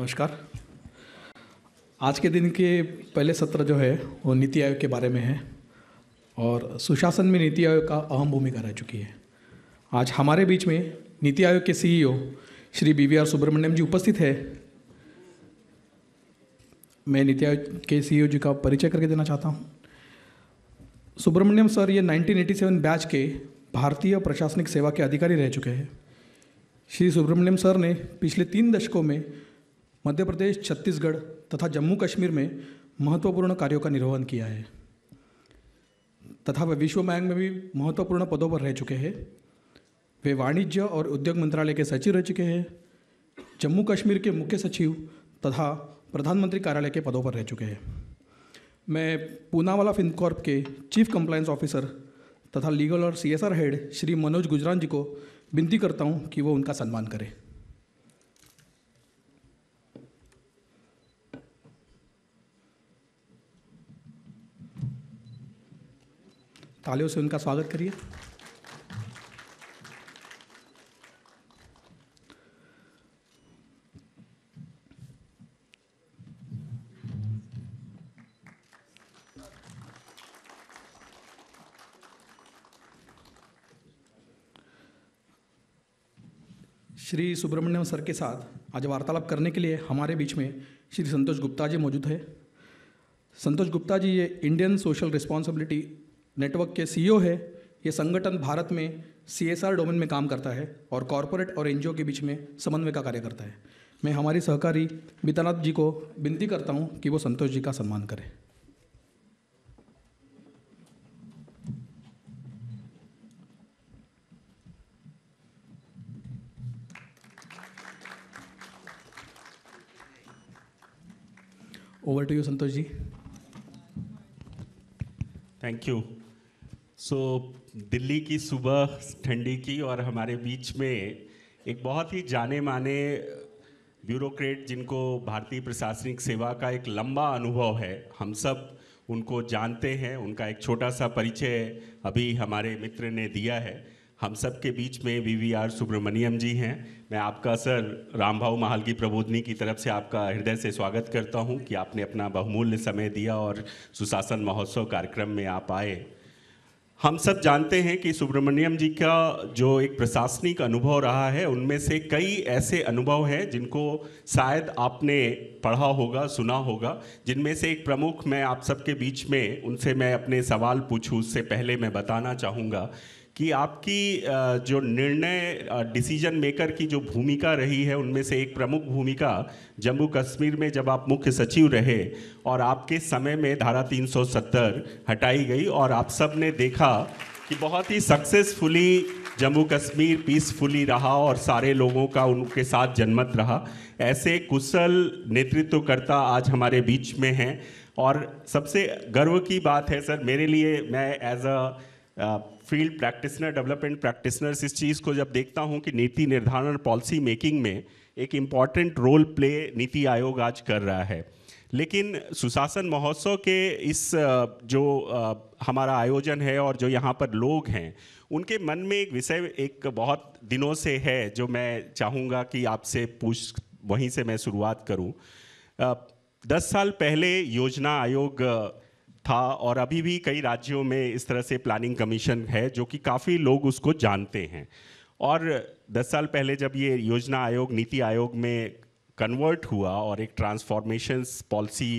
नमस्कार आज के दिन के पहले सत्र जो है वो नीति आयोग के बारे में है और सुशासन में नीति आयोग का अहम भूमिका रह चुकी है आज हमारे बीच में नीति आयोग के CEO Shri B V R Subrahmanyam ji उपस्थित है मैं नीति आयोग के सीईओ जी का परिचय करके देना चाहता हूँ सुब्रमण्यम सर ये 1987 बैच के भारतीय प्रशासनिक सेवा के अधिकारी रह चुके हैं श्री सुब्रमण्यम सर ने पिछले तीन दशकों में मध्य प्रदेश छत्तीसगढ़ तथा जम्मू कश्मीर में महत्वपूर्ण कार्यों का निर्वहन किया है तथा वे विश्व बैंक में भी महत्वपूर्ण पदों पर रह चुके हैं वे वाणिज्य और उद्योग मंत्रालय के सचिव रह चुके हैं जम्मू कश्मीर के मुख्य सचिव तथा प्रधानमंत्री कार्यालय के पदों पर रह चुके हैं मैं पूनावाला फिनकॉर्प के चीफ कंप्लायंस ऑफिसर तथा लीगल और सीएसआर हेड श्री मनोज गुजरान जी को विनती करता हूँ कि वो उनका सम्मान करें तालियों से उनका स्वागत करिए श्री सुब्रमण्यम सर के साथ आज वार्तालाप करने के लिए हमारे बीच में श्री संतोष गुप्ता जी मौजूद है संतोष गुप्ता जी ये इंडियन सोशल रिस्पॉन्सिबिलिटी नेटवर्क के सीईओ e है ये संगठन भारत में सीएसआर डोमेन में काम करता है और कॉरपोरेट और एनजीओ के बीच में समन्वय का कार्य करता है मैं हमारी सहकारी बीतानाथ जी को विनती करता हूँ कि वो संतोष जी का सम्मान करें over to you Santosh ji thank you so so, Delhi की सुबह ठंडी की और हमारे बीच में एक बहुत ही जाने माने ब्यूरोक्रेट जिनको भारतीय प्रशासनिक सेवा का एक लंबा अनुभव है हम सब उनको जानते हैं उनका एक छोटा सा परिचय अभी हमारे मित्र ने दिया है हम सब के बीच में V V R Subrahmanyam ji हैं मैं आपका सर राम भाव महाल की प्रबोधनी की तरफ से आपका हृदय से स्वागत करता हूं कि आपने अपना बहुमूल्य समय दिया और सुशासन महोत्सव कार्यक्रम में आप आए हम सब जानते हैं कि सुब्रमण्यम जी का जो एक प्रशासनिक अनुभव रहा है उनमें से कई ऐसे अनुभव हैं जिनको शायद आपने पढ़ा होगा सुना होगा जिनमें से एक प्रमुख मैं आप सबके बीच में उनसे मैं अपने सवाल पूछूं उससे पहले मैं बताना चाहूँगा कि आपकी जो निर्णय डिसीजन मेकर की जो भूमिका रही है उनमें से एक प्रमुख भूमिका जम्मू कश्मीर में जब आप मुख्य सचिव रहे और आपके समय में धारा 370 हटाई गई और आप सब ने देखा कि बहुत ही सक्सेसफुली जम्मू कश्मीर पीसफुली रहा और सारे लोगों का उनके साथ जनमत रहा ऐसे कुशल नेतृत्वकर्ता आज हमारे बीच में हैं और सबसे गर्व की बात है सर मेरे लिए मैं as a field practitioner development practitioners इस चीज़ को जब देखता हूँ कि नीति निर्धारण पॉलिसी मेकिंग में एक इम्पॉर्टेंट रोल प्ले नीति आयोग आज कर रहा है लेकिन सुशासन महोत्सव के इस जो हमारा आयोजन है और जो यहाँ पर लोग हैं उनके मन में एक विषय एक बहुत दिनों से है जो मैं चाहूँगा कि आपसे पूछ वहीं से मैं शुरुआत करूँ दस साल पहले योजना आयोग था और अभी भी कई राज्यों में इस तरह से प्लानिंग कमीशन है जो कि काफ़ी लोग उसको जानते हैं और 10 साल पहले जब ये योजना आयोग नीति आयोग में कन्वर्ट हुआ और एक transformation policy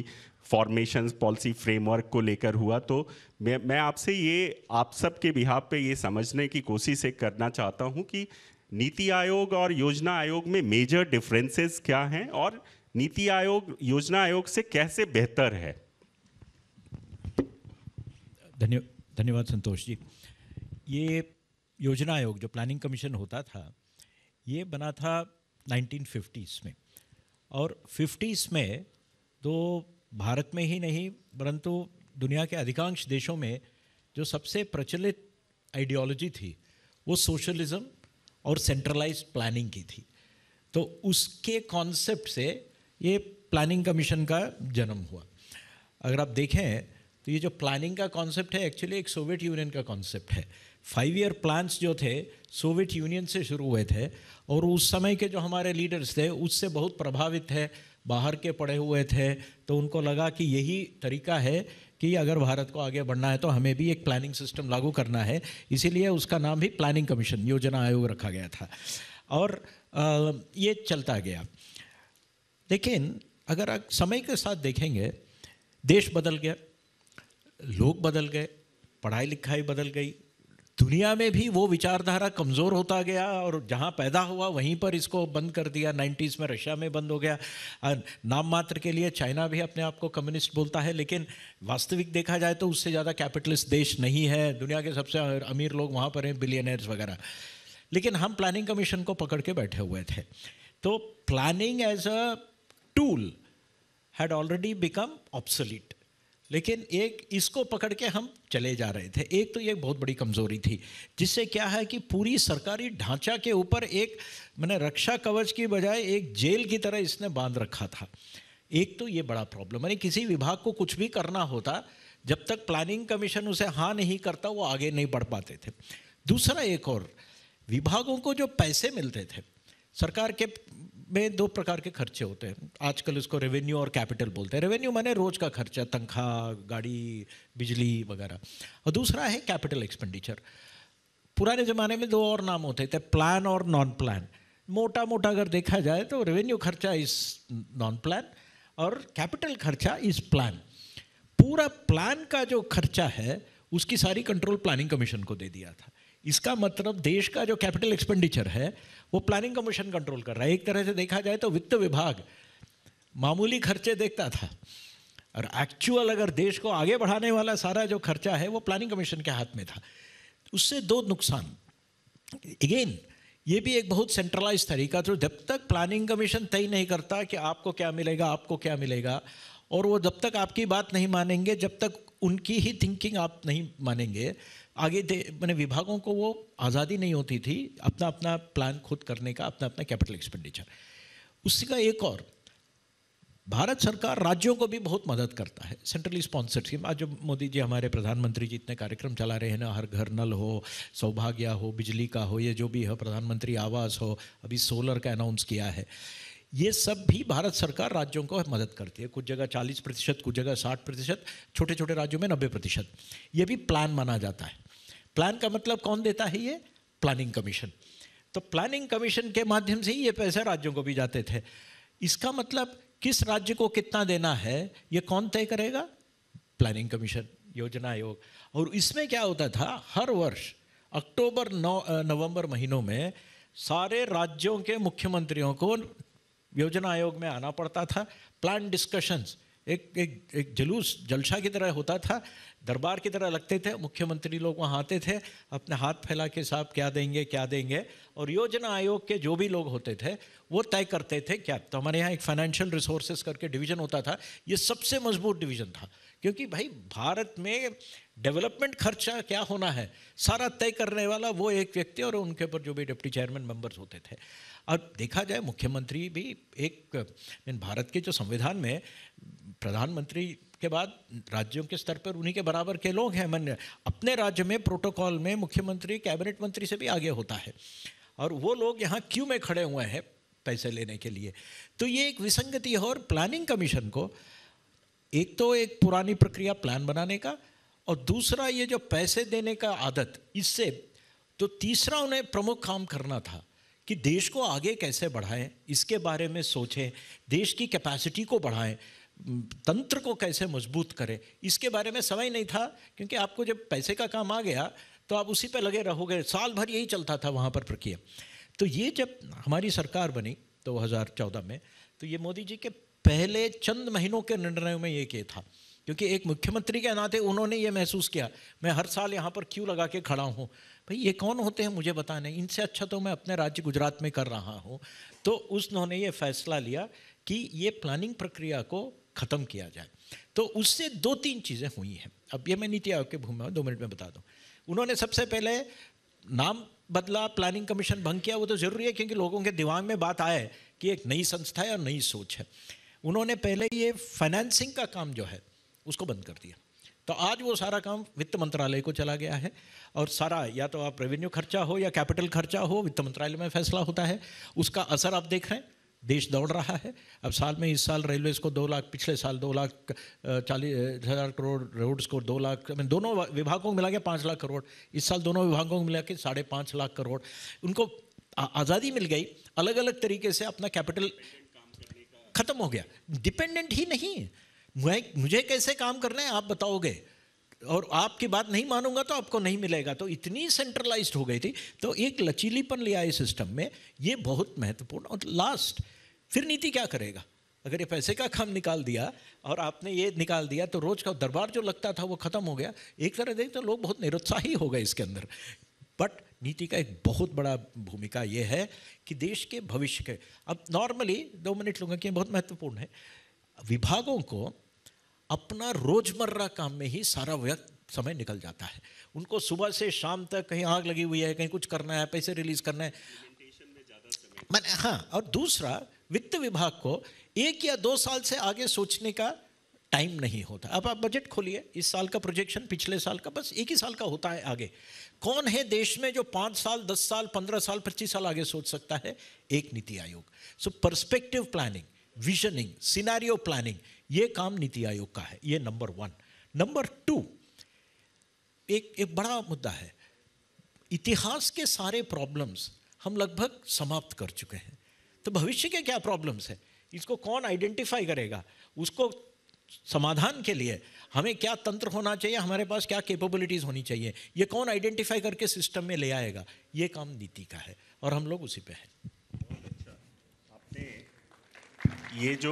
formation policy framework को लेकर हुआ तो मैं मैं आपसे ये आप सब के बिहाब पे ये समझने की कोशिश एक करना चाहता हूँ कि नीति आयोग और योजना आयोग में मेजर डिफरेंसेस क्या हैं और नीति आयोग योजना आयोग से कैसे बेहतर है धन्य धन्यवाद संतोष जी ये योजना आयोग जो प्लानिंग कमीशन होता था ये बना था 1950s में और 50s में तो भारत में ही नहीं परंतु दुनिया के अधिकांश देशों में जो सबसे प्रचलित आइडियोलॉजी थी वो सोशलिज्म और सेंट्रलाइज प्लानिंग की थी तो उसके कॉन्सेप्ट से ये प्लानिंग कमीशन का जन्म हुआ अगर आप देखें तो ये जो प्लानिंग का कॉन्सेप्ट है एक्चुअली एक सोवियत यूनियन का कॉन्सेप्ट है फाइव ईयर प्लान्स जो थे सोवियत यूनियन से शुरू हुए थे और उस समय के जो हमारे लीडर्स थे उससे बहुत प्रभावित थे बाहर के पड़े हुए थे तो उनको लगा कि यही तरीका है कि अगर भारत को आगे बढ़ना है तो हमें भी एक प्लानिंग सिस्टम लागू करना है इसीलिए उसका नाम भी प्लानिंग कमीशन योजना आयोग रखा गया था और ये चलता गया लेकिन अगर आप समय के साथ देखेंगे देश बदल गया लोग बदल गए पढ़ाई लिखाई बदल गई दुनिया में भी वो विचारधारा कमज़ोर होता गया और जहाँ पैदा हुआ वहीं पर इसको बंद कर दिया 90s में रशिया में बंद हो गया नाम मात्र के लिए चाइना भी अपने आप को कम्युनिस्ट बोलता है लेकिन वास्तविक देखा जाए तो उससे ज़्यादा कैपिटलिस्ट देश नहीं है दुनिया के सबसे अमीर लोग वहाँ पर हैं बिलियनर्स वगैरह लेकिन हम प्लानिंग कमीशन को पकड़ के बैठे हुए थे तो planning as a tool had already become obsolete लेकिन एक इसको पकड़ के हम चले जा रहे थे एक तो ये बहुत बड़ी कमज़ोरी थी जिससे क्या है कि पूरी सरकारी ढांचा के ऊपर एक मैंने रक्षा कवच की बजाय एक जेल की तरह इसने बांध रखा था एक तो ये बड़ा प्रॉब्लम यानी किसी विभाग को कुछ भी करना होता जब तक प्लानिंग कमीशन उसे हाँ नहीं करता वो आगे नहीं बढ़ पाते थे दूसरा एक और विभागों को जो पैसे मिलते थे सरकार के में दो प्रकार के खर्चे होते हैं आजकल उसको रेवेन्यू और कैपिटल बोलते हैं रेवेन्यू माने रोज का खर्चा तनख्वाह गाड़ी बिजली वगैरह और दूसरा है कैपिटल एक्सपेंडिचर पुराने ज़माने में दो और नाम होते थे प्लान और नॉन प्लान मोटा मोटा अगर देखा जाए तो रेवेन्यू खर्चा इस नॉन प्लान और कैपिटल खर्चा इस प्लान पूरा प्लान का जो खर्चा है उसकी सारी कंट्रोल प्लानिंग कमीशन को दे दिया था इसका मतलब देश का जो कैपिटल एक्सपेंडिचर है वो प्लानिंग कमीशन कंट्रोल कर रहा है एक तरह से देखा जाए तो वित्त विभाग मामूली खर्चे देखता था और एक्चुअल अगर देश को आगे बढ़ाने वाला सारा जो खर्चा है वो प्लानिंग कमीशन के हाथ में था उससे दो नुकसान अगेन ये भी एक बहुत सेंट्रलाइज तरीका था जब तक प्लानिंग कमीशन तय नहीं करता कि आपको क्या मिलेगा आपको क्या मिलेगा और वो जब तक आपकी बात नहीं मानेंगे जब तक उनकी ही थिंकिंग आप नहीं मानेंगे आगे मैंने विभागों को वो आज़ादी नहीं होती थी अपना अपना प्लान खुद करने का अपना अपना कैपिटल एक्सपेंडिचर उसका एक और भारत सरकार राज्यों को भी बहुत मदद करता है सेंट्रली स्पॉन्सर्ड स्कीम आज जो मोदी जी हमारे प्रधानमंत्री जी इतने कार्यक्रम चला रहे हैं ना हर घर नल हो सौभाग्य हो बिजली का हो ये जो भी हो प्रधानमंत्री आवास हो अभी सोलर का अनाउंस किया है ये सब भी भारत सरकार राज्यों को मदद करती है कुछ जगह 40 प्रतिशत कुछ जगह 60 प्रतिशत छोटे छोटे राज्यों में 90 प्रतिशत ये भी प्लान माना जाता है प्लान का मतलब कौन देता है ये प्लानिंग कमीशन तो प्लानिंग कमीशन के माध्यम से ही ये पैसे राज्यों को भी जाते थे इसका मतलब किस राज्य को कितना देना है ये कौन तय करेगा प्लानिंग कमीशन योजना आयोग और इसमें क्या होता था हर वर्ष अक्टूबर नवंबर महीनों में सारे राज्यों के मुख्यमंत्रियों को योजना आयोग में आना पड़ता था प्लान डिस्कशंस एक एक एक जुलूस जलसा की तरह होता था दरबार की तरह लगते थे मुख्यमंत्री लोग वहाँ आते थे अपने हाथ फैला के साहब क्या देंगे क्या देंगे और योजना आयोग के जो भी लोग होते थे वो तय करते थे क्या तो हमारे यहाँ एक फाइनेंशियल रिसोर्सेज करके डिवीज़न होता था ये सबसे मजबूत डिवीज़न था क्योंकि भाई भारत में डेवलपमेंट खर्चा क्या होना है सारा तय करने वाला वो एक व्यक्ति और उनके ऊपर जो भी डिप्टी चेयरमैन मेम्बर्स होते थे और देखा जाए मुख्यमंत्री भी एक भारत के जो संविधान में प्रधानमंत्री के बाद राज्यों के स्तर पर उन्हीं के बराबर के लोग हैं मन अपने राज्य में प्रोटोकॉल में मुख्यमंत्री कैबिनेट मंत्री से भी आगे होता है और वो लोग यहाँ क्यों में खड़े हुए हैं पैसे लेने के लिए तो ये एक विसंगति है और प्लानिंग कमीशन को एक तो एक पुरानी प्रक्रिया प्लान बनाने का और दूसरा ये जो पैसे देने का आदत इससे तो तीसरा उन्हें प्रमुख काम करना था कि देश को आगे कैसे बढ़ाएं इसके बारे में सोचें देश की कैपेसिटी को बढ़ाएं तंत्र को कैसे मजबूत करें इसके बारे में समय नहीं था क्योंकि आपको जब पैसे का काम आ गया तो आप उसी पर लगे रहोगे साल भर यही चलता था वहाँ पर प्रक्रिया तो ये जब हमारी सरकार बनी दो तो में तो ये मोदी जी के पहले चंद महीनों के निर्णयों में ये किया था क्योंकि एक मुख्यमंत्री के नाते उन्होंने ये महसूस किया मैं हर साल यहाँ पर क्यों लगा के खड़ा हूँ भाई ये कौन होते हैं मुझे बताने इनसे अच्छा तो मैं अपने राज्य गुजरात में कर रहा हूँ तो उसने ये फैसला लिया कि ये प्लानिंग प्रक्रिया को ख़त्म किया जाए तो उससे दो तीन चीज़ें हुई हैं अब ये मैं नीति आयोग के भूमि दो मिनट में बता दूँ उन्होंने सबसे पहले नाम बदला प्लानिंग कमीशन भंग किया वो तो ज़रूरी है क्योंकि लोगों के दिमाग में बात आए कि एक नई संस्था है और नई सोच है उन्होंने पहले ये फाइनेंसिंग का काम जो है उसको बंद कर दिया तो आज वो सारा काम वित्त मंत्रालय को चला गया है और सारा या तो आप रेवेन्यू खर्चा हो या कैपिटल खर्चा हो वित्त मंत्रालय में फैसला होता है उसका असर आप देख रहे हैं देश दौड़ रहा है अब साल में इस साल रेलवेज को दो लाख पिछले साल दो लाख चालीस हज़ार करोड़ रोड्स को दो लाख मैं दोनों विभागों को मिला के पाँच लाख करोड़ इस साल दोनों विभागों को मिला के साढ़े पाँच लाख करोड़ उनको आज़ादी मिल गई अलग अलग तरीके से अपना कैपिटल ख़त्म हो गया डिपेंडेंट ही नहीं है मैं मुझे कैसे काम करना है आप बताओगे और आपकी बात नहीं मानूंगा तो आपको नहीं मिलेगा तो इतनी सेंट्रलाइज्ड हो गई थी तो एक लचीलीपन लिया है सिस्टम में ये बहुत महत्वपूर्ण और लास्ट फिर नीति क्या करेगा अगर ये पैसे का काम निकाल दिया और आपने ये निकाल दिया तो रोज का दरबार जो लगता था वो खत्म हो गया एक तरह देख तो लोग बहुत निरुत्साही हो गए इसके अंदर बट नीति का एक बहुत बड़ा भूमिका ये है कि देश के भविष्य के अब नॉर्मली दो मिनट लूँगा कि बहुत महत्वपूर्ण है विभागों को अपना रोजमर्रा काम में ही सारा व्यक्त समय निकल जाता है उनको सुबह से शाम तक कहीं आग लगी हुई है कहीं कुछ करना है पैसे रिलीज करना है मैंने हाँ और दूसरा वित्त विभाग को एक या दो साल से आगे सोचने का टाइम नहीं होता अब आप बजट खोलिए इस साल का प्रोजेक्शन पिछले साल का बस एक ही साल का होता है आगे कौन है देश में जो पाँच साल दस साल पंद्रह साल पच्चीस साल आगे सोच सकता है एक Niti Aayog so perspective planning visioning scenario planning ये काम नीति आयोग का है ये नंबर वन नंबर टू एक एक बड़ा मुद्दा है इतिहास के सारे प्रॉब्लम्स हम लगभग समाप्त कर चुके हैं तो भविष्य के क्या प्रॉब्लम्स हैं इसको कौन आइडेंटिफाई करेगा उसको समाधान के लिए हमें क्या तंत्र होना चाहिए हमारे पास क्या कैपेबिलिटीज़ होनी चाहिए ये कौन आइडेंटिफाई करके सिस्टम में ले आएगा ये काम नीति का है और हम लोग उसी पे हैं ये जो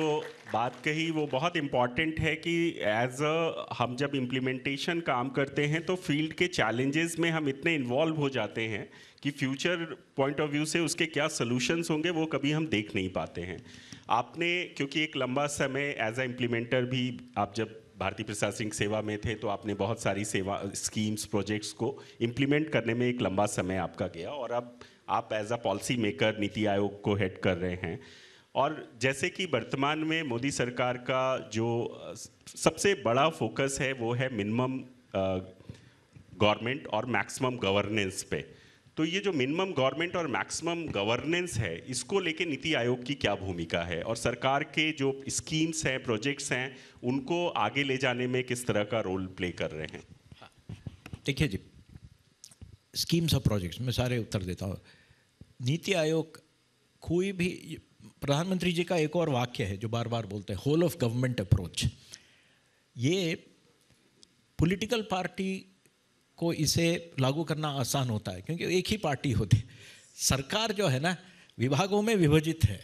बात कही वो बहुत इम्पॉर्टेंट है कि एज अ हम जब इम्प्लीमेंटेशन काम करते हैं तो फील्ड के चैलेंजेस में हम इतने इन्वॉल्व हो जाते हैं कि फ्यूचर पॉइंट ऑफ व्यू से उसके क्या सोल्यूशंस होंगे वो कभी हम देख नहीं पाते हैं आपने क्योंकि एक लंबा समय एज अ इम्प्लीमेंटर भी आप जब भारतीय प्रशासनिक सेवा में थे तो आपने बहुत सारी सेवा स्कीम्स प्रोजेक्ट्स को इम्प्लीमेंट करने में एक लंबा समय आपका गया और अब आप एज अ पॉलिसी मेकर नीति आयोग को हेड कर रहे हैं और जैसे कि वर्तमान में मोदी सरकार का जो सबसे बड़ा फोकस है वो है मिनिमम गवर्नमेंट और मैक्सिमम गवर्नेंस पे तो ये जो मिनिमम गवर्नमेंट और मैक्सिमम गवर्नेंस है इसको लेके नीति आयोग की क्या भूमिका है और सरकार के जो स्कीम्स हैं प्रोजेक्ट्स हैं उनको आगे ले जाने में किस तरह का रोल प्ले कर रहे हैं देखिए जी स्कीम्स और प्रोजेक्ट्स मैं सारे उत्तर देता हूँ नीति आयोग कोई भी प्रधानमंत्री जी का एक और वाक्य है जो बार बार बोलते हैं होल ऑफ गवर्नमेंट अप्रोच ये पॉलिटिकल पार्टी को इसे लागू करना आसान होता है क्योंकि एक ही पार्टी होती है सरकार जो है ना विभागों में विभाजित है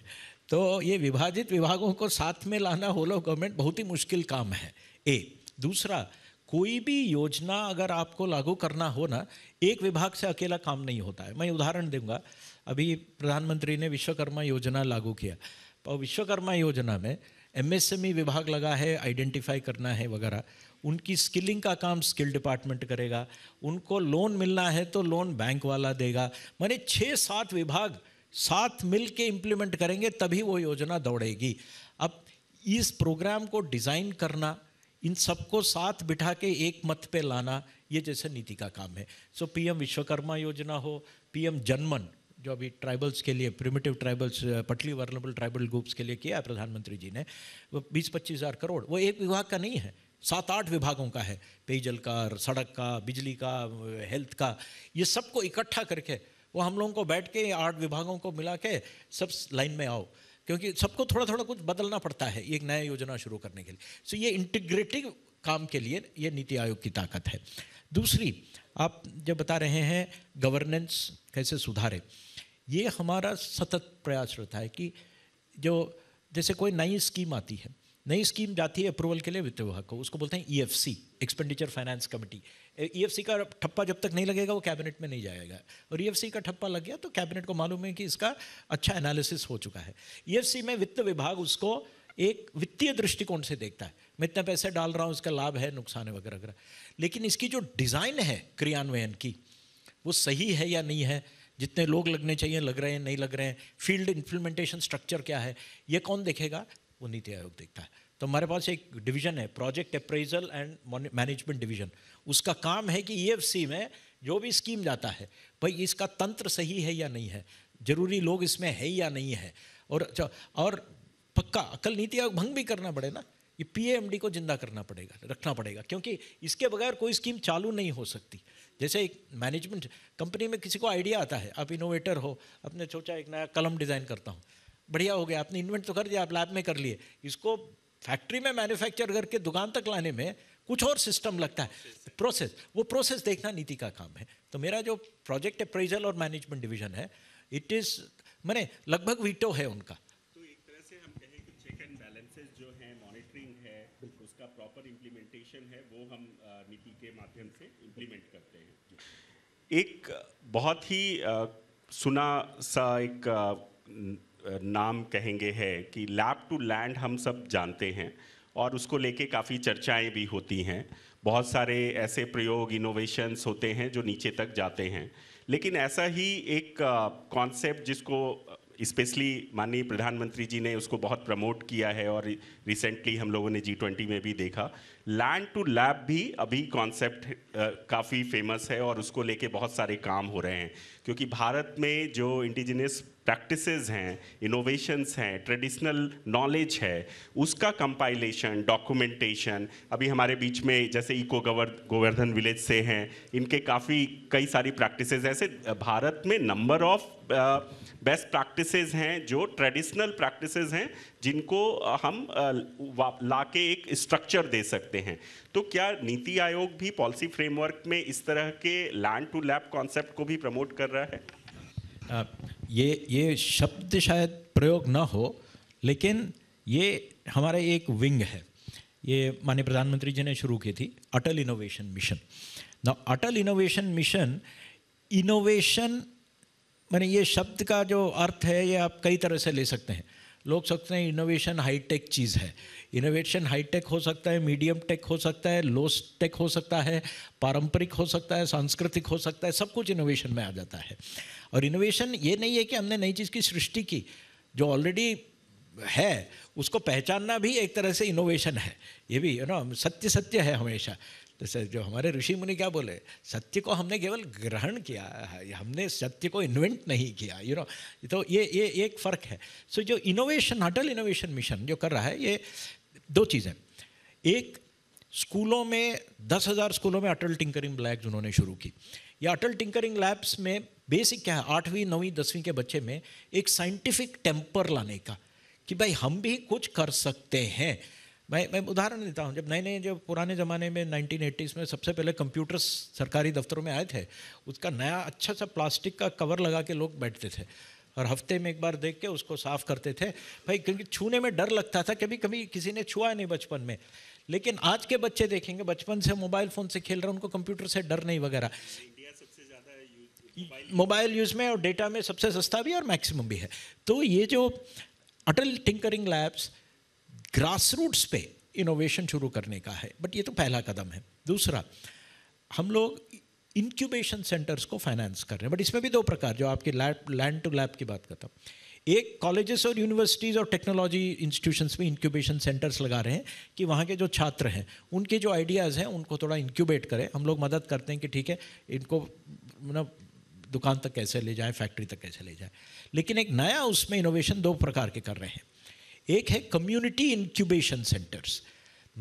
तो ये विभाजित विभागों को साथ में लाना होल ऑफ गवर्नमेंट बहुत ही मुश्किल काम है ए दूसरा कोई भी योजना अगर आपको लागू करना हो ना एक विभाग से अकेला काम नहीं होता है मैं उदाहरण दूंगा अभी प्रधानमंत्री ने विश्वकर्मा योजना लागू किया और विश्वकर्मा योजना में एमएसएमई e विभाग लगा है आइडेंटिफाई करना है वगैरह उनकी स्किलिंग का काम स्किल डिपार्टमेंट करेगा उनको लोन मिलना है तो लोन बैंक वाला देगा मैंने छः सात विभाग साथ मिल के इम्प्लीमेंट करेंगे तभी वो योजना दौड़ेगी अब इस प्रोग्राम को डिज़ाइन करना इन सबको साथ बिठा के एक मत पे लाना ये जैसे नीति का काम है सो पीएम विश्वकर्मा योजना हो पीएम जनमन जो अभी ट्राइबल्स के लिए primitive tribals particularly vulnerable tribal groups के लिए किया प्रधानमंत्री जी ने वो बीस पच्चीस हज़ार करोड़ वो एक विभाग का नहीं है सात आठ विभागों का है पेयजल का सड़क का बिजली का हेल्थ का ये सबको इकट्ठा करके वो हम लोगों को बैठ के आठ विभागों को मिला के सब लाइन में आओ क्योंकि सबको थोड़ा थोड़ा कुछ बदलना पड़ता है एक नया योजना शुरू करने के लिए सो ये इंटीग्रेटिव काम के लिए ये नीति आयोग की ताकत है दूसरी आप जब बता रहे हैं गवर्नेंस कैसे सुधारे ये हमारा सतत प्रयास रहता है कि जो जैसे कोई नई स्कीम आती है नई स्कीम जाती है अप्रूवल के लिए वित्त विभाग को उसको बोलते हैं EFC expenditure finance committee EFC का ठप्पा जब तक नहीं लगेगा वो कैबिनेट में नहीं जाएगा और ईएफसी e का ठप्पा लग गया तो कैबिनेट को मालूम है कि इसका अच्छा एनालिसिस हो चुका है ईएफसी e में वित्त विभाग उसको एक वित्तीय दृष्टिकोण से देखता है मैं इतना पैसे डाल रहा हूँ उसका लाभ है नुकसान है वगैरह वगैरह लेकिन इसकी जो डिज़ाइन है क्रियान्वयन की वो सही है या नहीं है जितने लोग लगने चाहिए लग रहे हैं नहीं लग रहे हैं फील्ड इंप्लीमेंटेशन स्ट्रक्चर क्या है ये कौन देखेगा वो नीति आयोग देखता है तो हमारे पास एक डिवीजन है project appraisal and management division उसका काम है कि ई में जो भी स्कीम जाता है भाई इसका तंत्र सही है या नहीं है जरूरी लोग इसमें है या नहीं है और अच्छा, और पक्का अकल नीति आयोग भंग भी करना पड़े ना ये पीएमडी को जिंदा करना पड़ेगा रखना पड़ेगा क्योंकि इसके बगैर कोई स्कीम चालू नहीं हो सकती जैसे एक मैनेजमेंट कंपनी में किसी को आइडिया आता है आप इनोवेटर हो आपने सोचा एक नया कलम डिज़ाइन करता हूँ बढ़िया हो गया आपने इन्वेंट तो कर दिया आप लैब में कर लिए इसको फैक्ट्री में मैन्युफैक्चर करके दुकान तक लाने में कुछ और सिस्टम लगता है प्रोसेस वो प्रोसेस देखना नीति का काम है तो मेरा जो प्रोजेक्ट अप्रेजल और मैनेजमेंट डिवीजन है इट इज़ मैंने लगभग वीटो है उनका तो जो है मॉनिटरिंग है उसका प्रॉपर इम्प्लीमेंटेशन है वो हम के माध्यम से इम्प्लीमेंट करते हैं एक बहुत ही सुना सा एक नाम कहेंगे है कि लैब टू लैंड हम सब जानते हैं और उसको लेके काफ़ी चर्चाएं भी होती हैं बहुत सारे ऐसे प्रयोग इनोवेशंस होते हैं जो नीचे तक जाते हैं लेकिन ऐसा ही एक कॉन्सेप्ट जिसको स्पेशली माननीय प्रधानमंत्री जी ने उसको बहुत प्रमोट किया है और रिसेंटली हम लोगों ने जी ट्वेंटी में भी देखा लैंड टू लैब भी अभी कॉन्सेप्ट काफ़ी फेमस है और उसको लेके बहुत सारे काम हो रहे हैं क्योंकि भारत में जो इंडिजिनियस प्रैक्टिसेस हैं इनोवेशंस हैं ट्रेडिशनल नॉलेज है उसका कंपाइलेशन डॉक्यूमेंटेशन अभी हमारे बीच में जैसे इको गवर गोवर्धन विलेज से हैं इनके काफ़ी कई सारी प्रैक्टिसेस ऐसे भारत में नंबर ऑफ बेस्ट प्रैक्टिसेस हैं जो ट्रेडिशनल प्रैक्टिसेस हैं जिनको हम ला के एक स्ट्रक्चर दे सकते हैं तो क्या नीति आयोग भी पॉलिसी फ्रेमवर्क में इस तरह के लैंड टू लैब कॉन्सेप्ट को भी प्रमोट कर रहा है uh. ये ये शब्द शायद प्रयोग ना हो लेकिन ये हमारा एक विंग है ये माननीय प्रधानमंत्री जी ने शुरू की थी अटल इनोवेशन मिशन ना अटल इनोवेशन मिशन इनोवेशन मैंने ये शब्द का जो अर्थ है ये आप कई तरह से ले सकते हैं लोग सोचते हैं इनोवेशन हाईटेक चीज़ है इनोवेशन हाईटेक हो सकता है मीडियम टेक हो सकता है लो टेक हो सकता है पारंपरिक हो सकता है सांस्कृतिक हो सकता है सब कुछ इनोवेशन में आ जाता है और इनोवेशन ये नहीं है कि हमने नई चीज़ की सृष्टि की जो ऑलरेडी है उसको पहचानना भी एक तरह से इनोवेशन है ये भी यू नो सत्य सत्य है हमेशा जैसे जो हमारे ऋषि मुनि क्या बोले सत्य को हमने केवल ग्रहण किया है हमने सत्य को इन्वेंट नहीं किया यू you नो know? तो ये ये एक फ़र्क है सो so, जो इनोवेशन अटल इनोवेशन मिशन जो कर रहा है ये दो चीज़ें एक स्कूलों में दस हज़ार स्कूलों में अटल टिंकरिंग लैब्स उन्होंने शुरू की या अटल टिंकरिंग लैब्स में बेसिक क्या है आठवीं नौवीं दसवीं के बच्चे में एक साइंटिफिक टेम्पर लाने का कि भाई हम भी कुछ कर सकते हैं मैं मैं उदाहरण देता हूँ जब नए नए जो पुराने ज़माने में नाइनटीन में सबसे पहले कंप्यूटर्स सरकारी दफ्तरों में आए थे उसका नया अच्छा सा प्लास्टिक का कवर लगा के लोग बैठते थे और हफ्ते में एक बार देख के उसको साफ करते थे भाई क्योंकि छूने में डर लगता था कभी कभी किसी ने छुआ नहीं बचपन में लेकिन आज के बच्चे देखेंगे बचपन से मोबाइल फ़ोन से खेल रहे उनको कंप्यूटर से डर नहीं वगैरह मोबाइल यूज़ में और डेटा में सबसे सस्ता भी और मैक्सिमम भी है तो ये जो Atal tinkering labs grass roots पे इनोवेशन शुरू करने का है बट ये तो पहला कदम है दूसरा हम लोग इंक्यूबेशन सेंटर्स को फाइनेंस कर रहे हैं बट इसमें भी दो प्रकार जो आपके लैब लैंड टू लैब की बात करता हूँ एक कॉलेजेस और यूनिवर्सिटीज़ और टेक्नोलॉजी इंस्टीट्यूशंस में इंक्यूबेशन सेंटर्स लगा रहे हैं कि वहाँ के जो छात्र हैं उनके जो आइडियाज़ हैं उनको थोड़ा इंक्यूबेट करें हम लोग मदद करते हैं कि ठीक है इनको मतलब दुकान तक कैसे ले जाएं फैक्ट्री तक कैसे ले जाएं लेकिन एक नया उसमें इनोवेशन दो प्रकार के कर रहे हैं एक है कम्युनिटी इंक्यूबेशन सेंटर्स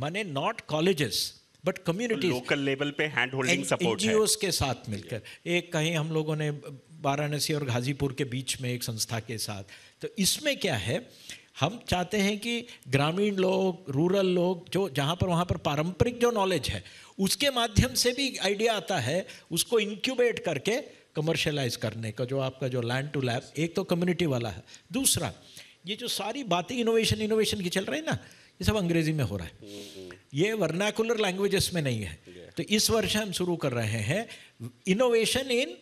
माने not colleges but community local level पे हैंड होल्डिंग सपोर्ट है के साथ मिलकर एक कहीं हम लोगों ने वाराणसी और गाजीपुर के बीच में एक संस्था के साथ तो इसमें क्या है हम चाहते हैं कि ग्रामीण लोग रूरल लोग जो जहाँ पर वहाँ पर पारंपरिक जो नॉलेज है उसके माध्यम से भी आइडिया आता है उसको इंक्यूबेट करके कमर्शलाइज करने का जो आपका जो लैंड टू लैब एक तो कम्युनिटी वाला है दूसरा ये जो सारी बातें इनोवेशन इनोवेशन की चल रही है ना ये सब अंग्रेजी में हो रहा है ये वर्नाकुलर लैंग्वेजेस में नहीं है तो इस वर्ष हम शुरू कर रहे हैं innovation in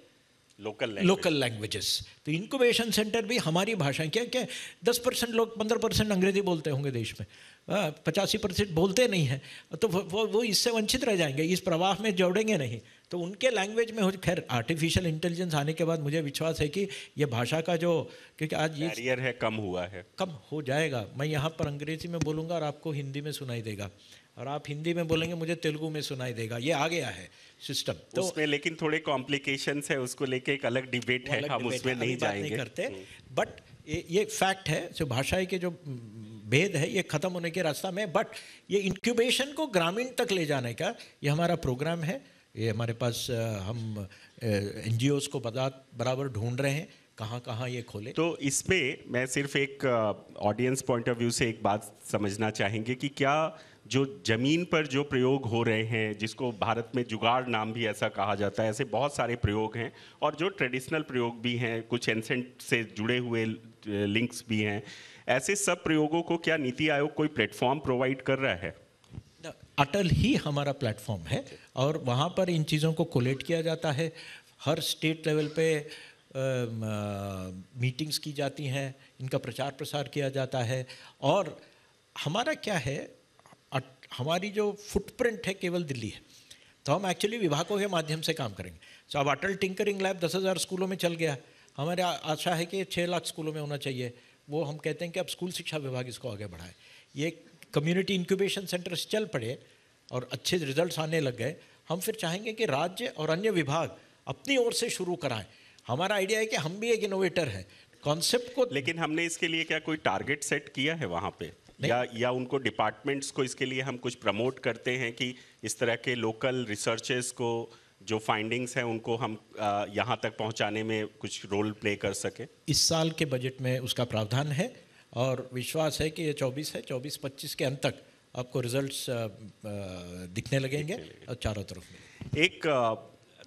local local languages तो इनकोवेशन सेंटर भी हमारी भाषा क्या क्या दस परसेंट लोग पंद्रह परसेंट अंग्रेजी बोलते होंगे देश में हाँ, पचासी परसेंट बोलते नहीं हैं तो वो वो इससे वंचित रह जाएंगे इस प्रवाह में जोड़ेंगे नहीं तो उनके लैंग्वेज में हो खैर आर्टिफिशियल इंटेलिजेंस आने के बाद मुझे विश्वास है कि ये भाषा का जो क्योंकि आज ये बैरियर है कम हुआ है कम हो जाएगा मैं यहाँ पर अंग्रेजी में बोलूँगा और आपको हिंदी में सुनाई देगा और आप हिंदी में बोलेंगे मुझे तेलुगु में सुनाई देगा ये आ गया है सिस्टम तो उसमें लेकिन थोड़े कॉम्प्लिकेशन है उसको लेके एक अलग डिबेट है हम उसमें नहीं जाएंगे करते बट हम्म। ये फैक्ट है जो भाषाई के जो भेद है ये ख़त्म होने के रास्ता में बट ये इंक्यूबेशन को ग्रामीण तक ले जाने का ये हमारा प्रोग्राम है ये हमारे पास हम एन को बता बराबर ढूंढ रहे हैं कहाँ कहाँ ये खोले तो इस पर मैं सिर्फ एक ऑडियंस पॉइंट ऑफ व्यू से एक बात समझना चाहेंगे कि क्या जो ज़मीन पर जो प्रयोग हो रहे हैं जिसको भारत में जुगाड़ नाम भी ऐसा कहा जाता है ऐसे बहुत सारे प्रयोग हैं और जो ट्रेडिशनल प्रयोग भी हैं कुछ एंसेंट से जुड़े हुए लिंक्स भी हैं ऐसे सब प्रयोगों को क्या नीति आयोग कोई प्लेटफॉर्म प्रोवाइड कर रहा है अटल ही हमारा प्लेटफॉर्म है और वहाँ पर इन चीज़ों को कोलेक्ट किया जाता है हर स्टेट लेवल पे मीटिंग्स की जाती हैं इनका प्रचार प्रसार किया जाता है और हमारा क्या है हमारी जो फुटप्रिंट है केवल दिल्ली है तो हम एक्चुअली विभागों के माध्यम से काम करेंगे सो अब अटल टिंकरिंग लैब दस हज़ार स्कूलों में चल गया हमारे आशा है कि छः लाख स्कूलों में होना चाहिए वो हम कहते हैं कि अब स्कूल शिक्षा विभाग इसको आगे बढ़ाए ये कम्युनिटी इंक्यूबेशन सेंटर्स चल पड़े और अच्छे रिजल्ट्स आने लग गए हम फिर चाहेंगे कि राज्य और अन्य विभाग अपनी ओर से शुरू कराएं हमारा आइडिया है कि हम भी एक इनोवेटर हैं कॉन्सेप्ट को लेकिन हमने इसके लिए क्या कोई टारगेट सेट किया है वहाँ पे या या उनको डिपार्टमेंट्स को इसके लिए हम कुछ प्रमोट करते हैं कि इस तरह के लोकल रिसर्चेस को जो फाइंडिंग्स हैं उनको हम यहाँ तक पहुँचाने में कुछ रोल प्ले कर सकें इस साल के बजट में उसका प्रावधान है और विश्वास है कि ये 24 है 24 25 के अंत तक आपको रिजल्ट्स दिखने लगेंगे और चारों तरफ एक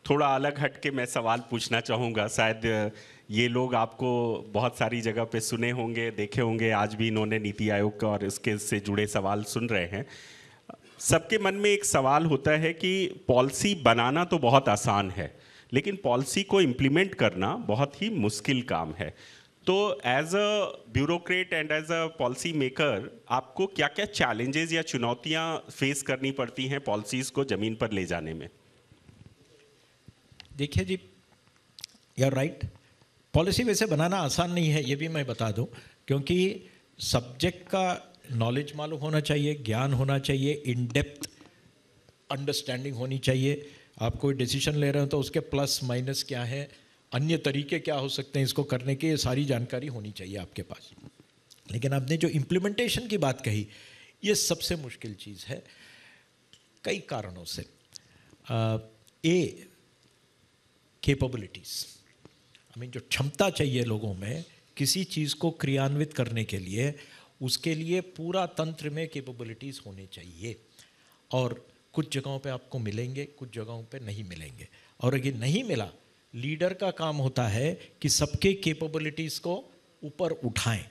थोड़ा अलग हट के मैं सवाल पूछना चाहूँगा शायद ये लोग आपको बहुत सारी जगह पे सुने होंगे देखे होंगे आज भी इन्होंने नीति आयोग का और इसके से जुड़े सवाल सुन रहे हैं सबके मन में एक सवाल होता है कि पॉलिसी बनाना तो बहुत आसान है लेकिन पॉलिसी को इम्प्लीमेंट करना बहुत ही मुश्किल काम है तो as a bureaucrat and as a policy maker आपको क्या क्या चैलेंजेस या चुनौतियां फेस करनी पड़ती हैं पॉलिसीज़ को ज़मीन पर ले जाने में देखिए जी आर राइट पॉलिसी वैसे बनाना आसान नहीं है ये भी मैं बता दूं क्योंकि सब्जेक्ट का नॉलेज मालूम होना चाहिए ज्ञान होना चाहिए इन डेप्थ अंडरस्टैंडिंग होनी चाहिए आप कोई डिसीजन ले रहे हो तो उसके प्लस माइनस क्या है अन्य तरीके क्या हो सकते हैं इसको करने के ये सारी जानकारी होनी चाहिए आपके पास लेकिन आपने जो इम्प्लीमेंटेशन की बात कही ये सबसे मुश्किल चीज़ है कई कारणों से ए केपेबिलिटीज़ आई मीन जो क्षमता चाहिए लोगों में किसी चीज़ को क्रियान्वित करने के लिए उसके लिए पूरा तंत्र में कैपेबिलिटीज़ होने चाहिए और कुछ जगहों पे आपको मिलेंगे कुछ जगहों पे नहीं मिलेंगे और अगर नहीं मिला लीडर का काम होता है कि सबके कैपेबिलिटीज़ को ऊपर उठाएं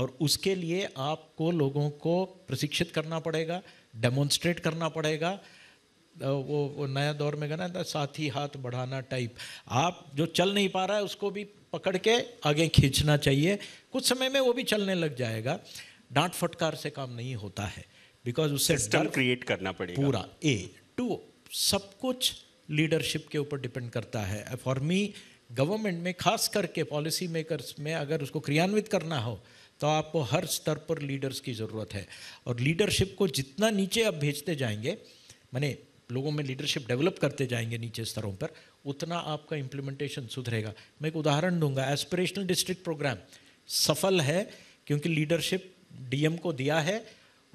और उसके लिए आपको लोगों को प्रशिक्षित करना पड़ेगा डेमोन्स्ट्रेट करना पड़ेगा वो, वो नया दौर में कहना था ही हाथ बढ़ाना टाइप आप जो चल नहीं पा रहा है उसको भी पकड़ के आगे खींचना चाहिए कुछ समय में वो भी चलने लग जाएगा डांट फटकार से काम नहीं होता है बिकॉज उससे क्रिएट करना पड़ेगा पूरा ए टू सब कुछ लीडरशिप के ऊपर डिपेंड करता है फॉर मी गवर्नमेंट में खास करके पॉलिसी मेकर्स में अगर उसको क्रियान्वित करना हो तो आपको हर स्तर पर लीडर्स की ज़रूरत है और लीडरशिप को जितना नीचे आप भेजते जाएंगे मैंने लोगों में लीडरशिप डेवलप करते जाएंगे नीचे स्तरों पर उतना आपका इम्प्लीमेंटेशन सुधरेगा मैं एक उदाहरण दूंगा एस्पिरेशनल डिस्ट्रिक्ट प्रोग्राम सफल है क्योंकि लीडरशिप डीएम को दिया है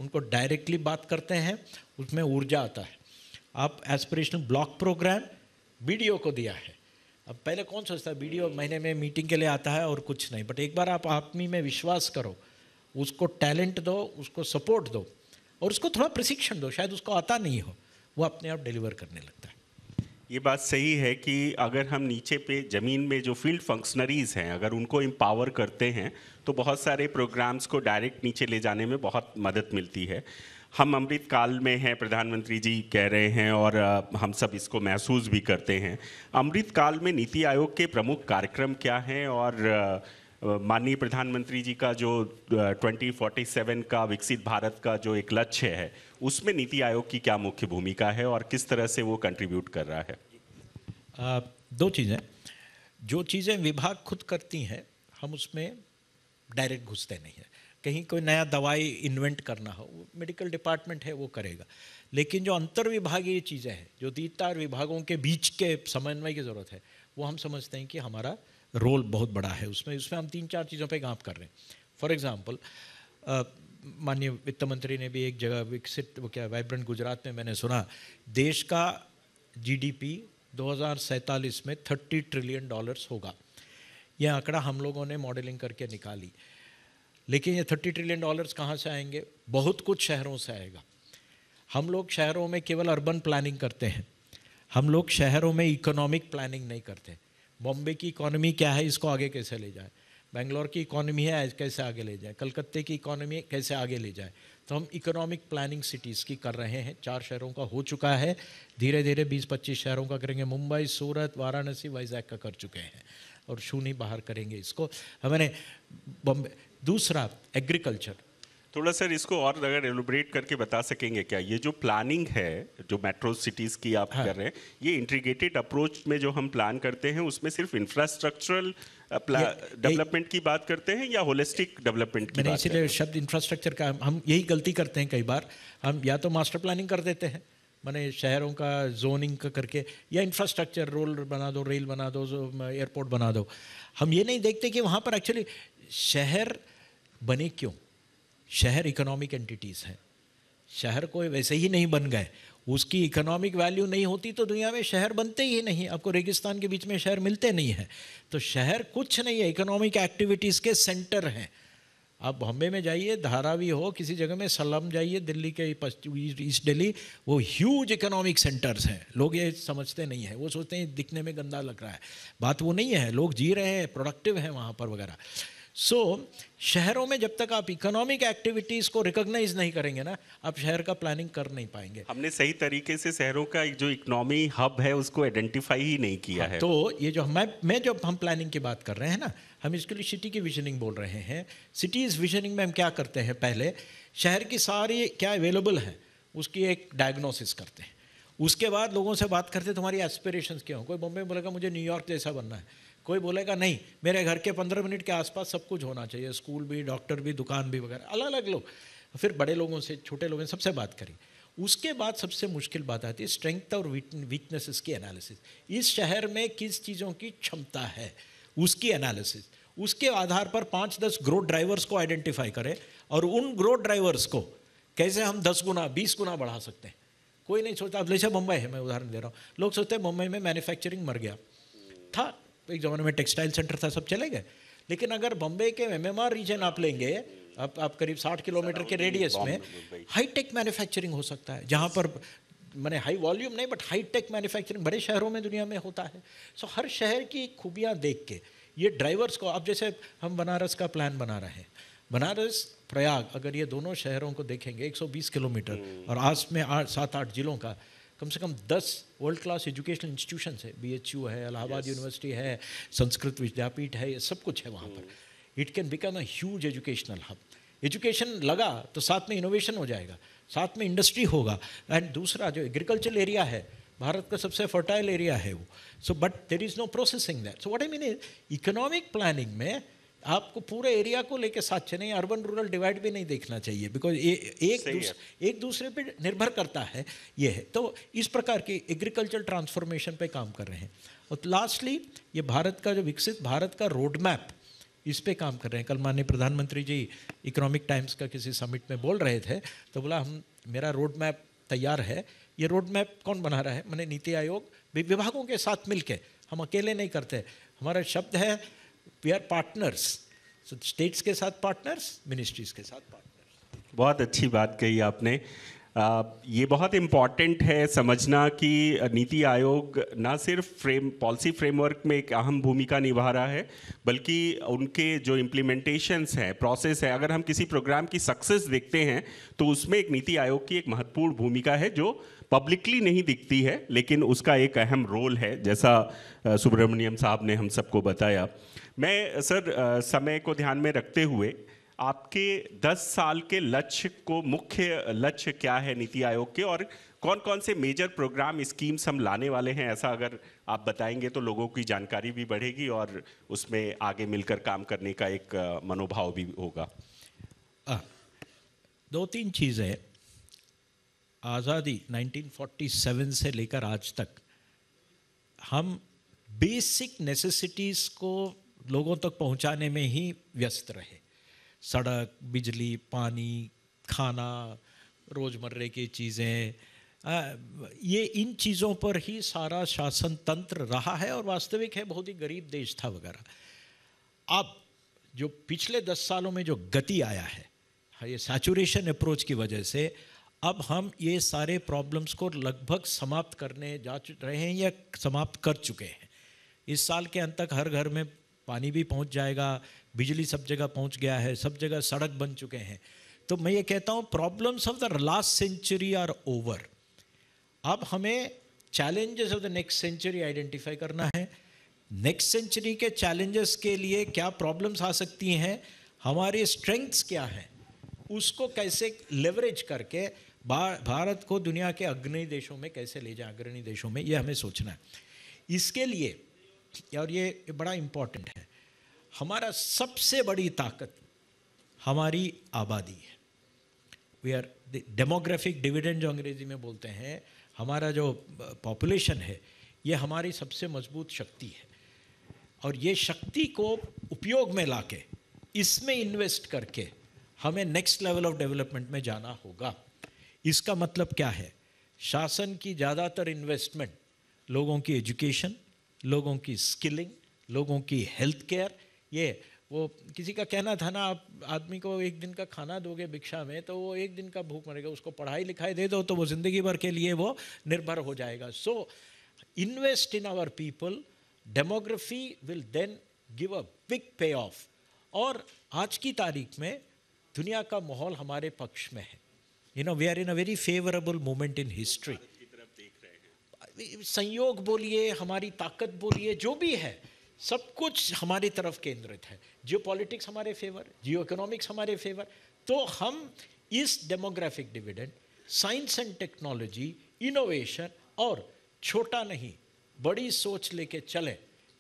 उनको डायरेक्टली बात करते हैं उसमें ऊर्जा आता है आप एस्पिरेशनल ब्लॉक प्रोग्राम बी को दिया है अब पहले कौन सोचता है बी महीने में मीटिंग के लिए आता है और कुछ नहीं बट एक बार आप आदमी में विश्वास करो उसको टैलेंट दो उसको सपोर्ट दो और उसको थोड़ा प्रशिक्षण दो शायद उसको आता नहीं हो वो अपने आप डिलीवर करने लगता है ये बात सही है कि अगर हम नीचे पे ज़मीन में जो फील्ड फंक्शनरीज़ हैं अगर उनको एम्पावर करते हैं तो बहुत सारे प्रोग्राम्स को डायरेक्ट नीचे ले जाने में बहुत मदद मिलती है हम अमृत काल में हैं प्रधानमंत्री जी कह रहे हैं और हम सब इसको महसूस भी करते हैं अमृत काल में नीति आयोग के प्रमुख कार्यक्रम क्या हैं और माननीय प्रधानमंत्री जी का जो 2047 का विकसित भारत का जो एक लक्ष्य है उसमें नीति आयोग की क्या मुख्य भूमिका है और किस तरह से वो कंट्रीब्यूट कर रहा है आ, दो चीज़ें जो चीज़ें विभाग खुद करती हैं हम उसमें डायरेक्ट घुसते नहीं हैं कहीं कोई नया दवाई इन्वेंट करना हो मेडिकल डिपार्टमेंट है वो करेगा लेकिन जो विभागीय चीज़ें हैं जो दीतार विभागों के बीच के समन्वय की ज़रूरत है वो हम समझते हैं कि हमारा रोल बहुत बड़ा है उसमें उसमें हम तीन चार चीज़ों पे काम कर रहे हैं फॉर एग्जांपल माननीय वित्त मंत्री ने भी एक जगह विकसित वो क्या वाइब्रेंट गुजरात में मैंने सुना देश का जीडीपी 2047 में 30 ट्रिलियन डॉलर्स होगा यह आंकड़ा हम लोगों ने मॉडलिंग करके निकाली लेकिन ये 30 ट्रिलियन डॉलर्स कहाँ से आएंगे बहुत कुछ शहरों से आएगा हम लोग शहरों में केवल अर्बन प्लानिंग करते हैं हम लोग शहरों में इकोनॉमिक प्लानिंग नहीं करते बॉम्बे की इकोनॉमी क्या है इसको आगे कैसे ले जाए बेंगलोर की इकोनॉमी है कैसे आगे ले जाए कलकत्ते की इकोनॉमी कैसे आगे ले जाए तो हम इकोनॉमिक प्लानिंग सिटीज़ की कर रहे हैं चार शहरों का हो चुका है धीरे धीरे 20-25 शहरों का करेंगे मुंबई सूरत वाराणसी वाइजैक का कर चुके हैं और शूनी बाहर करेंगे इसको हमने बॉम्बे दूसरा एग्रीकल्चर थोड़ा सर इसको और अगर एलोब्रेट करके बता सकेंगे क्या ये जो प्लानिंग है जो मेट्रो सिटीज़ की आप हाँ। कर रहे हैं ये इंटीग्रेटेड अप्रोच में जो हम प्लान करते हैं उसमें सिर्फ इंफ्रास्ट्रक्चरल डेवलपमेंट की बात करते हैं या होलिस्टिक डेवलपमेंट की मैंने इसीलिए शब्द इंफ्रास्ट्रक्चर का हम यही गलती करते हैं कई बार हम या तो मास्टर प्लानिंग कर देते हैं मैंने शहरों का जोनिंग का करके या इंफ्रास्ट्रक्चर रोल बना दो रेल बना दो एयरपोर्ट बना दो हम ये नहीं देखते कि वहाँ पर एक्चुअली शहर बने क्यों शहर इकोनॉमिक एंटिटीज़ हैं शहर कोई वैसे ही नहीं बन गए उसकी इकोनॉमिक वैल्यू नहीं होती तो दुनिया में शहर बनते ही नहीं आपको रेगिस्तान के बीच में शहर मिलते नहीं हैं तो शहर कुछ नहीं है इकोनॉमिक एक्टिविटीज़ के सेंटर हैं आप बॉम्बे में जाइए धारावी हो किसी जगह में सलम जाइए दिल्ली के ईस्ट दिल्ली वो ह्यूज इकोनॉमिक सेंटर्स हैं लोग ये समझते नहीं हैं वो सोचते हैं दिखने में गंदा लग रहा है बात वो नहीं है लोग जी रहे हैं प्रोडक्टिव हैं वहाँ पर वगैरह सो so, शहरों में जब तक आप इकोनॉमिक एक्टिविटीज को रिकॉग्नाइज नहीं करेंगे ना आप शहर का प्लानिंग कर नहीं पाएंगे हमने सही तरीके से शहरों का जो इकोनॉमी हब है उसको आइडेंटिफाई ही नहीं किया है तो ये जो मैं मैं जो हम प्लानिंग की बात कर रहे हैं ना हम इसके लिए सिटी की विजनिंग बोल रहे हैं सिटीज विजनिंग में हम क्या करते हैं पहले शहर की सारी क्या अवेलेबल है उसकी एक डायग्नोसिस करते हैं उसके बाद लोगों से बात करते तुम्हारी एस्पिरेशंस क्या हो कोई बॉम्बे में बोलेगा मुझे न्यूयॉर्क जैसा बनना है कोई बोलेगा नहीं मेरे घर के पंद्रह मिनट के आसपास सब कुछ होना चाहिए स्कूल भी डॉक्टर भी दुकान भी वगैरह अलग अलग लोग फिर बड़े लोगों से छोटे लोगों से सबसे बात करी उसके बाद सबसे मुश्किल बात आती है स्ट्रेंथ और वीकनेसेस की एनालिसिस इस शहर में किस चीज़ों की क्षमता है उसकी एनालिसिस उसके आधार पर पाँच दस ग्रोथ ड्राइवर्स को आइडेंटिफाई करें और उन ग्रोथ ड्राइवर्स को कैसे हम दस गुना बीस गुना बढ़ा सकते हैं कोई नहीं सोचता अब जैसे मुंबई है मैं उदाहरण दे रहा हूँ लोग सोचते हैं मुंबई में मैन्युफैक्चरिंग मर गया था एक ज़माने में टेक्सटाइल सेंटर था सब चले गए लेकिन अगर बम्बे के एम रीजन आप लेंगे आप आप करीब 60 किलोमीटर के रेडियस में हाईटेक मैन्युफैक्चरिंग हो सकता है जहाँ पर मैंने हाई वॉल्यूम नहीं बट हाई टेक मैन्युफैक्चरिंग बड़े शहरों में दुनिया में होता है सो हर शहर की खूबियाँ देख के ये ड्राइवर्स को अब जैसे हम बनारस का प्लान बना रहे हैं बनारस प्रयाग अगर ये दोनों शहरों को देखेंगे 120 किलोमीटर और आस में आठ सात आठ जिलों का कम से कम दस वर्ल्ड क्लास एजुकेशनल इंस्टीट्यूशन है बी एच यू है अलाहाबाद यूनिवर्सिटी है संस्कृत विद्यापीठ है ये सब कुछ है वहाँ पर it can become a huge educational hub education लगा तो साथ में इनोवेशन हो जाएगा साथ में इंडस्ट्री होगा एंड दूसरा जो एग्रीकल्चर एरिया है भारत का सबसे फर्टाइल एरिया है वो so but there is no processing that so what I mean economic planning में आपको पूरे एरिया को लेके साथ चले अर्बन रूरल डिवाइड भी नहीं देखना चाहिए बिकॉज एक दूस, एक दूसरे पे निर्भर करता है ये है तो इस प्रकार की एग्रीकल्चर ट्रांसफॉर्मेशन पे काम कर रहे हैं और लास्टली ये भारत का जो विकसित भारत का रोड मैप इस पे काम कर रहे हैं कल माननीय प्रधानमंत्री जी इकोनॉमिक टाइम्स का किसी समिट में बोल रहे थे तो बोला हम मेरा रोड मैप तैयार है ये रोड मैप कौन बना रहा है मैंने नीति आयोग विभागों के साथ मिलके हम अकेले नहीं करते हमारा शब्द है we are partners so states के साथ पार्टनर्स मिनिस्ट्रीज के साथ पार्टनर्स बहुत अच्छी बात कही आपने ये बहुत इम्पॉर्टेंट है समझना कि नीति आयोग ना सिर्फ फ्रेम पॉलिसी फ्रेमवर्क में एक अहम भूमिका निभा रहा है बल्कि उनके जो इम्प्लीमेंटेशंस हैं प्रोसेस है अगर हम किसी प्रोग्राम की सक्सेस देखते हैं तो उसमें एक नीति आयोग की एक महत्वपूर्ण भूमिका है जो पब्लिकली नहीं दिखती है लेकिन उसका एक अहम रोल है जैसा सुब्रमण्यम साहब ने हम सबको बताया मैं सर समय को ध्यान में रखते हुए आपके 10 साल के लक्ष्य को मुख्य लक्ष्य क्या है नीति आयोग के और कौन कौन से मेजर प्रोग्राम स्कीम्स हम लाने वाले हैं ऐसा अगर आप बताएंगे तो लोगों की जानकारी भी बढ़ेगी और उसमें आगे मिलकर काम करने का एक मनोभाव भी होगा आ, दो तीन चीज़ें आज़ादी 1947 से लेकर आज तक हम बेसिक नेसेसिटीज़ को लोगों तक पहुंचाने में ही व्यस्त रहे सड़क बिजली पानी खाना रोज़मर्रे की चीज़ें ये इन चीज़ों पर ही सारा शासन तंत्र रहा है और वास्तविक है बहुत ही गरीब देश था वगैरह अब जो पिछले दस सालों में जो गति आया है हाँ, ये सैचुरेशन अप्रोच की वजह से अब हम ये सारे प्रॉब्लम्स को लगभग समाप्त करने जा रहे हैं या समाप्त कर चुके हैं इस साल के अंत तक हर घर में पानी भी पहुंच जाएगा बिजली सब जगह पहुंच गया है सब जगह सड़क बन चुके हैं तो मैं ये कहता हूँ problems of the last century are over अब हमें challenges of the next century identify करना है नेक्स्ट सेंचुरी के चैलेंजेस के लिए क्या प्रॉब्लम्स आ सकती हैं हमारी स्ट्रेंथ्स क्या हैं उसको कैसे लेवरेज करके भारत को दुनिया के अग्रणी देशों में कैसे ले जाए अग्रणी देशों में यह हमें सोचना है इसके लिए और ये बड़ा इम्पॉर्टेंट है हमारा सबसे बड़ी ताकत हमारी आबादी है वी आर डेमोग्राफिक डिविडेंड जो अंग्रेजी में बोलते हैं हमारा जो पॉपुलेशन है ये हमारी सबसे मजबूत शक्ति है और ये शक्ति को उपयोग में लाके इसमें इन्वेस्ट करके हमें नेक्स्ट लेवल ऑफ डेवलपमेंट में जाना होगा इसका मतलब क्या है शासन की ज़्यादातर इन्वेस्टमेंट लोगों की एजुकेशन लोगों की स्किलिंग लोगों की हेल्थ केयर ये वो किसी का कहना था ना आप आदमी को एक दिन का खाना दोगे भिक्षा में तो वो एक दिन का भूख मरेगा उसको पढ़ाई लिखाई दे दो तो वो ज़िंदगी भर के लिए वो निर्भर हो जाएगा so invest in our people demography will then give a big pay off और आज की तारीख में दुनिया का माहौल हमारे पक्ष में है you know we are in a very favourable moment in history संयोग बोलिए हमारी ताकत बोलिए जो भी है सब कुछ हमारी तरफ केंद्रित है जियो पॉलिटिक्स हमारे फेवर जियो इकोनॉमिक्स हमारे फेवर तो हम इस demographic dividend science and technology innovation और छोटा नहीं बड़ी सोच लेके चले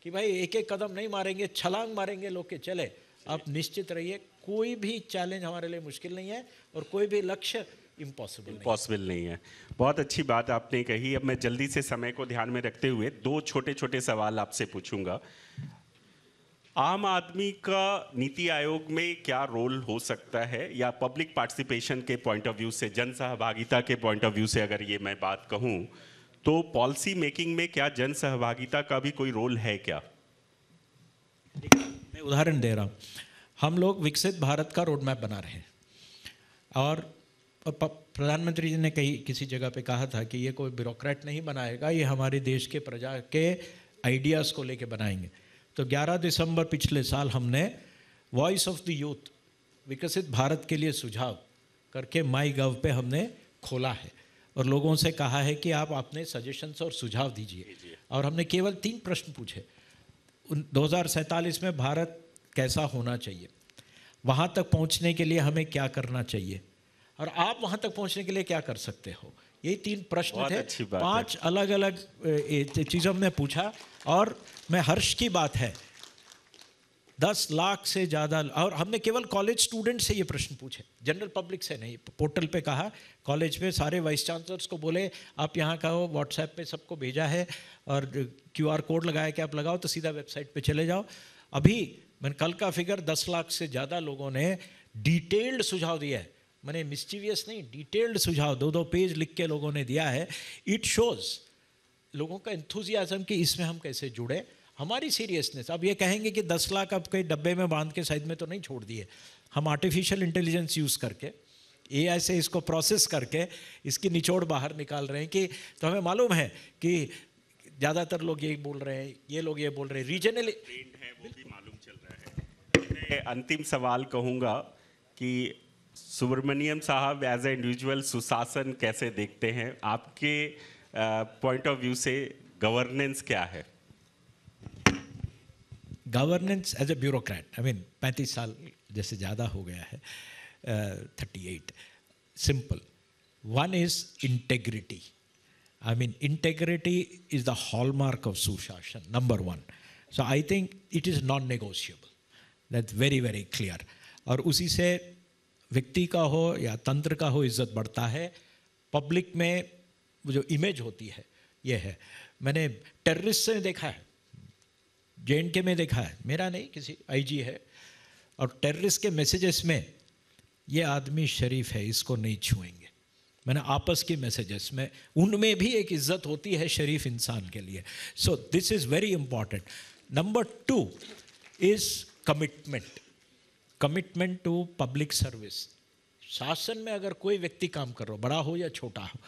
कि भाई एक एक कदम नहीं मारेंगे छलांग मारेंगे लोग के चले आप निश्चित रहिए कोई भी चैलेंज हमारे लिए मुश्किल नहीं है और कोई भी लक्ष्य इम्पॉसिबल इम्पॉसिबल नहीं है बहुत अच्छी बात आपने कही अब मैं जल्दी से समय को ध्यान में रखते हुए दो छोटे छोटे सवाल आपसे पूछूंगा आम आदमी का नीति आयोग में क्या रोल हो सकता है या पब्लिक पार्टिसिपेशन के पॉइंट ऑफ व्यू से जन सहभागिता के पॉइंट ऑफ व्यू से अगर ये मैं बात कहूँ तो पॉलिसी मेकिंग में क्या जन सहभागिता का भी कोई रोल है क्या मैं उदाहरण दे रहा हूँ हम लोग विकसित भारत का रोडमैप बना रहे हैं और प्रधानमंत्री जी ने कहीं किसी जगह पे कहा था कि ये कोई ब्यूरोक्रेट नहीं बनाएगा ये हमारे देश के प्रजा के आइडियाज़ को लेके बनाएंगे तो 11 दिसंबर पिछले साल हमने वॉइस ऑफ द यूथ विकसित भारत के लिए सुझाव करके माई गव पे हमने खोला है और लोगों से कहा है कि आप अपने सजेशंस और सुझाव दीजिए और हमने केवल तीन प्रश्न पूछे दो में भारत कैसा होना चाहिए वहाँ तक पहुँचने के लिए हमें क्या करना चाहिए और आप वहां तक पहुंचने के लिए क्या कर सकते हो ये तीन प्रश्न थे पांच अलग अलग चीज़ों ने पूछा और मैं हर्ष की बात है दस लाख से ज़्यादा और हमने केवल कॉलेज स्टूडेंट से ये प्रश्न पूछे जनरल पब्लिक से नहीं पोर्टल पे कहा कॉलेज में सारे वाइस चांसलर्स को बोले आप यहाँ का हो व्हाट्सएप पे सबको भेजा है और क्यूआर कोड लगाया कि आप लगाओ तो सीधा वेबसाइट पे चले जाओ अभी मैंने कल का फिगर दस लाख से ज़्यादा लोगों ने डिटेल्ड सुझाव दिया है मैंने मिस्टीवियस नहीं डिटेल्ड सुझाव दो दो पेज लिख के लोगों ने दिया है इट शोज़ लोगों का इंथुजियाज़म कि इसमें हम कैसे जुड़े हमारी सीरियसनेस अब ये कहेंगे कि दस लाख अब कहीं डब्बे में बांध के साइड में तो नहीं छोड़ दिए हम आर्टिफिशियल इंटेलिजेंस यूज़ करके ए से इसको प्रोसेस करके इसकी निचोड़ बाहर निकाल रहे हैं कि तो हमें मालूम है कि ज़्यादातर लोग ये बोल रहे हैं ये लोग ये बोल रहे हैं रीजनल है अंतिम सवाल कहूँगा कि सुब्रमण्यम साहब एज ए इंडिविजुअल सुशासन कैसे देखते हैं आपके पॉइंट ऑफ व्यू से गवर्नेंस क्या है governance as a bureaucrat I mean पैंतीस साल जैसे ज़्यादा हो गया है thirty eight simple one is integrity I mean integrity is the hallmark of सुशासन number one so I think it is non negotiable that very very clear और उसी से व्यक्ति का हो या तंत्र का हो इज्जत बढ़ता है पब्लिक में जो इमेज होती है ये है मैंने टेररिस्ट से देखा है जे के में देखा है मेरा नहीं किसी आईजी है और टेररिस्ट के मैसेजेस में ये आदमी शरीफ है इसको नहीं छुएंगे मैंने आपस के मैसेजेस में उनमें भी एक इज्जत होती है शरीफ इंसान के लिए so this is very important number two is commitment commitment to public service शासन में अगर कोई व्यक्ति काम कर रहा हो बड़ा हो या छोटा हो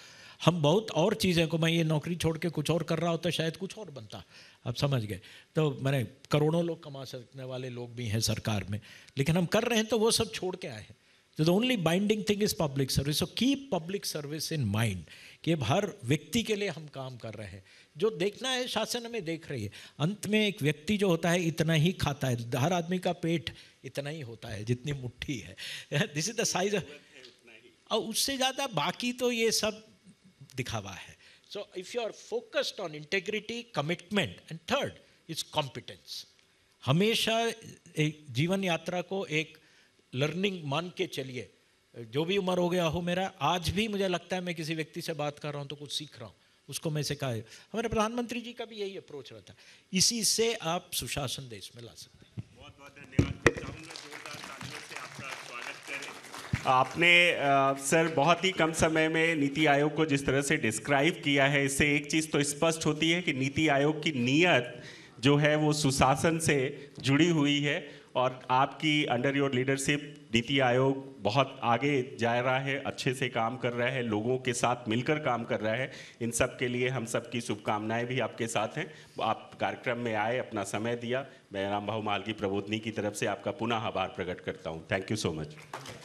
हम बहुत और चीज़ें को मैं ये नौकरी छोड़ के कुछ और कर रहा होता शायद कुछ और बनता अब समझ गए तो मैंने करोड़ों लोग कमा सकने वाले लोग भी हैं सरकार में लेकिन हम कर रहे हैं तो वो सब छोड़ के आए हैं तो the only binding thing is public service so keep public service in mind कि अब हर व्यक्ति के लिए हम काम कर रहे हैं जो देखना है शासन में देख रही है अंत में एक व्यक्ति जो होता है इतना ही खाता है हर आदमी का पेट इतना ही होता है जितनी मुट्ठी है दिस इज द साइज और उससे ज़्यादा बाकी तो ये सब दिखावा है so if you are focused on integrity commitment and third is competence हमेशा एक जीवन यात्रा को एक लर्निंग मान के चलिए जो भी उम्र हो गया हो मेरा आज भी मुझे लगता है मैं किसी व्यक्ति से बात कर रहा हूँ तो कुछ सीख रहा हूँ उसको मैं से कहा हमारे प्रधानमंत्री जी का भी यही अप्रोच रहा था इसी से आप सुशासन देश में ला सकते हैं बहुत बहुत धन्यवाद आपने आ, सर बहुत ही कम समय में नीति आयोग को जिस तरह से डिस्क्राइब किया है इससे एक चीज़ तो स्पष्ट होती है कि नीति आयोग की नीयत जो है वो सुशासन से जुड़ी हुई है और आपकी अंडर योर लीडरशिप नीति आयोग बहुत आगे जा रहा है अच्छे से काम कर रहा है लोगों के साथ मिलकर काम कर रहा है इन सब के लिए हम सब की शुभकामनाएं भी आपके साथ हैं आप कार्यक्रम में आए अपना समय दिया मैं राम भाऊ की प्रबोधनी की तरफ से आपका पुनः आभार प्रकट करता हूँ थैंक यू सो मच